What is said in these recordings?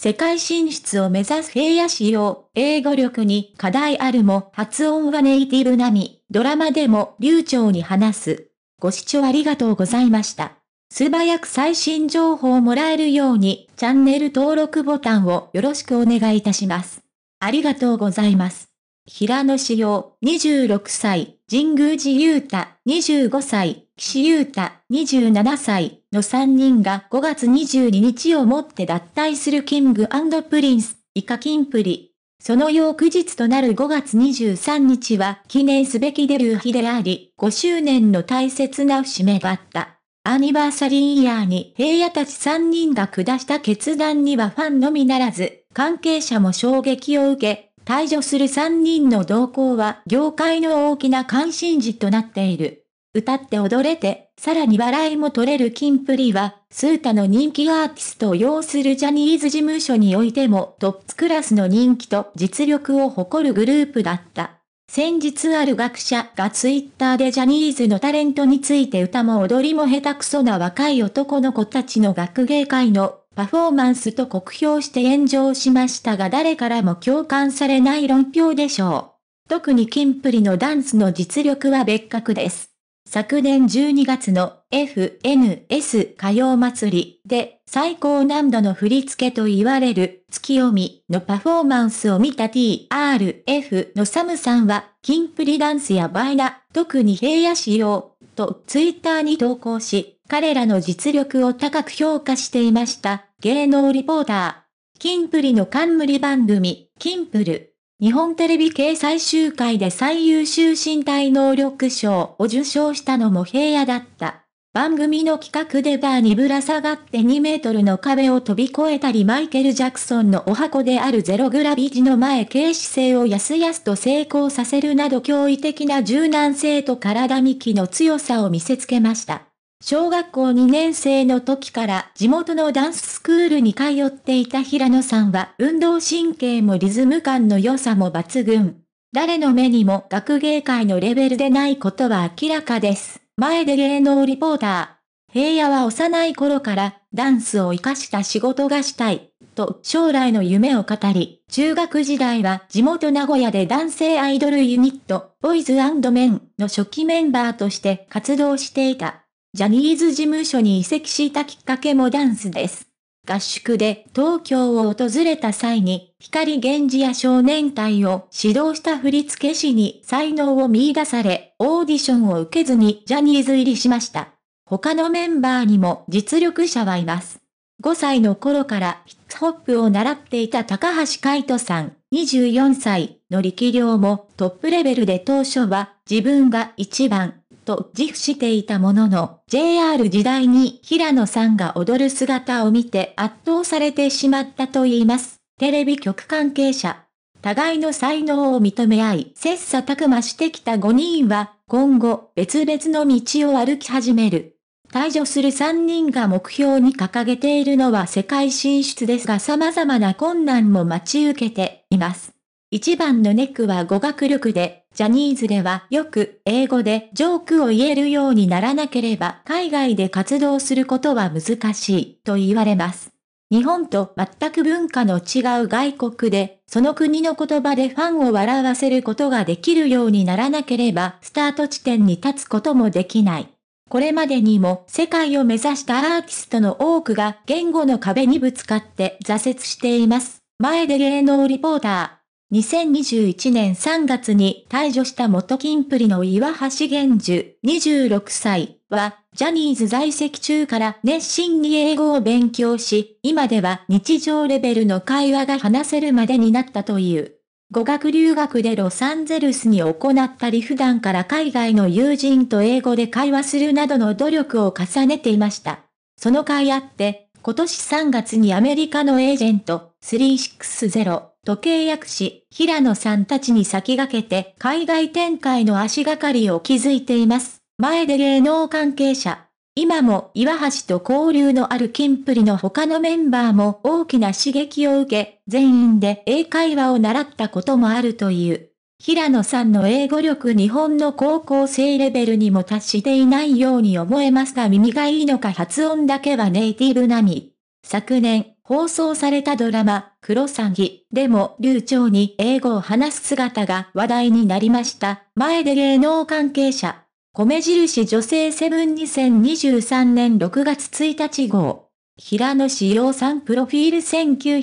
世界進出を目指す平野仕様、英語力に課題あるも発音はネイティブ並み、ドラマでも流暢に話す。ご視聴ありがとうございました。素早く最新情報をもらえるようにチャンネル登録ボタンをよろしくお願いいたします。ありがとうございます。平野志陽、26歳、神宮寺雄太、25歳、岸優太、27歳、の3人が5月22日をもって脱退するキングプリンス、イカキンプリ。その翌日となる5月23日は記念すべきデビュー日であり、5周年の大切な節目だった。アニバーサリーイヤーに平野たち3人が下した決断にはファンのみならず、関係者も衝撃を受け、退場する3人の動向は業界の大きな関心事となっている。歌って踊れて、さらに笑いも取れるキンプリは、スータの人気アーティストを擁するジャニーズ事務所においてもトップクラスの人気と実力を誇るグループだった。先日ある学者がツイッターでジャニーズのタレントについて歌も踊りも下手くそな若い男の子たちの学芸会のパフォーマンスと酷評して炎上しましたが誰からも共感されない論評でしょう。特にキンプリのダンスの実力は別格です。昨年12月の FNS 歌謡祭りで最高難度の振り付けと言われる月読みのパフォーマンスを見た TRF のサムさんは、キンプリダンスやバイナ、特に平野仕様とツイッターに投稿し、彼らの実力を高く評価していました。芸能リポーター。キンプリの冠番組、キンプル日本テレビ系最終回で最優秀身体能力賞を受賞したのも平野だった。番組の企画でバーにぶら下がって2メートルの壁を飛び越えたりマイケル・ジャクソンのお箱であるゼログラビジの前傾姿勢をやすやすと成功させるなど驚異的な柔軟性と体幹の強さを見せつけました。小学校2年生の時から地元のダンススクールに通っていた平野さんは運動神経もリズム感の良さも抜群。誰の目にも学芸会のレベルでないことは明らかです。前で芸能リポーター。平野は幼い頃からダンスを活かした仕事がしたい、と将来の夢を語り、中学時代は地元名古屋で男性アイドルユニット、ボイズメンの初期メンバーとして活動していた。ジャニーズ事務所に移籍したきっかけもダンスです。合宿で東京を訪れた際に、光源氏や少年隊を指導した振付師に才能を見出され、オーディションを受けずにジャニーズ入りしました。他のメンバーにも実力者はいます。5歳の頃からヒップホップを習っていた高橋海人さん、24歳の力量もトップレベルで当初は自分が一番と自負していたものの、JR 時代に平野さんが踊る姿を見て圧倒されてしまったと言います。テレビ局関係者。互いの才能を認め合い、切磋琢磨してきた5人は、今後、別々の道を歩き始める。退場する3人が目標に掲げているのは世界進出ですが様々な困難も待ち受けています。一番のネックは語学力で、ジャニーズではよく英語でジョークを言えるようにならなければ海外で活動することは難しいと言われます。日本と全く文化の違う外国で、その国の言葉でファンを笑わせることができるようにならなければ、スタート地点に立つこともできない。これまでにも世界を目指したアーティストの多くが言語の壁にぶつかって挫折しています。前で芸能リポーター。2021年3月に退場した元金プリの岩橋玄樹26歳は、ジャニーズ在籍中から熱心に英語を勉強し、今では日常レベルの会話が話せるまでになったという。語学留学でロサンゼルスに行ったり普段から海外の友人と英語で会話するなどの努力を重ねていました。その甲斐あって、今年3月にアメリカのエージェント360時計役士、平野さんたちに先駆けて海外展開の足がかりを築いています。前で芸能関係者。今も岩橋と交流のある金プリの他のメンバーも大きな刺激を受け、全員で英会話を習ったこともあるという。平野さんの英語力日本の高校生レベルにも達していないように思えますが耳がいいのか発音だけはネイティブ並み。昨年放送されたドラマ、クロサギ。でも、流暢に英語を話す姿が話題になりました。前で芸能関係者。米印女性セブン2023年6月1日号。平野志陽さんプロフィール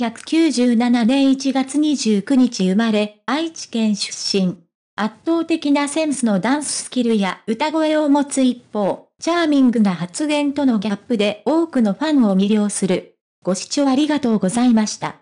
1997年1月29日生まれ、愛知県出身。圧倒的なセンスのダンススキルや歌声を持つ一方、チャーミングな発言とのギャップで多くのファンを魅了する。ご視聴ありがとうございました。